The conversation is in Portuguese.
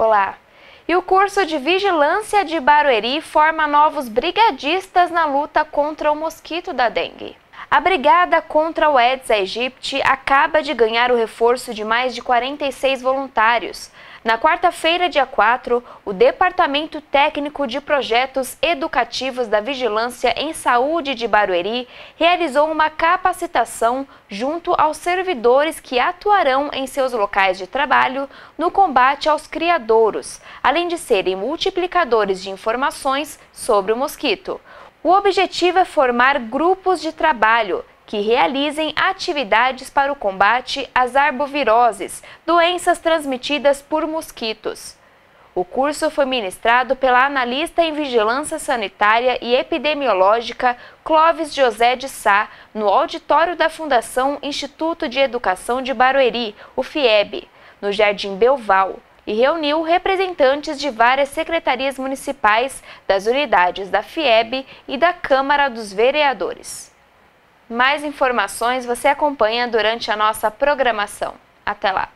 Olá! E o curso de Vigilância de Barueri forma novos brigadistas na luta contra o mosquito da dengue. A brigada contra o Aedes aegypti acaba de ganhar o reforço de mais de 46 voluntários. Na quarta-feira, dia 4, o Departamento Técnico de Projetos Educativos da Vigilância em Saúde de Barueri realizou uma capacitação junto aos servidores que atuarão em seus locais de trabalho no combate aos criadouros, além de serem multiplicadores de informações sobre o mosquito. O objetivo é formar grupos de trabalho que realizem atividades para o combate às arboviroses, doenças transmitidas por mosquitos. O curso foi ministrado pela analista em vigilância sanitária e epidemiológica Clóvis José de Sá, no auditório da Fundação Instituto de Educação de Barueri, o FIEB, no Jardim Belval e reuniu representantes de várias secretarias municipais, das unidades da FIEB e da Câmara dos Vereadores. Mais informações você acompanha durante a nossa programação. Até lá!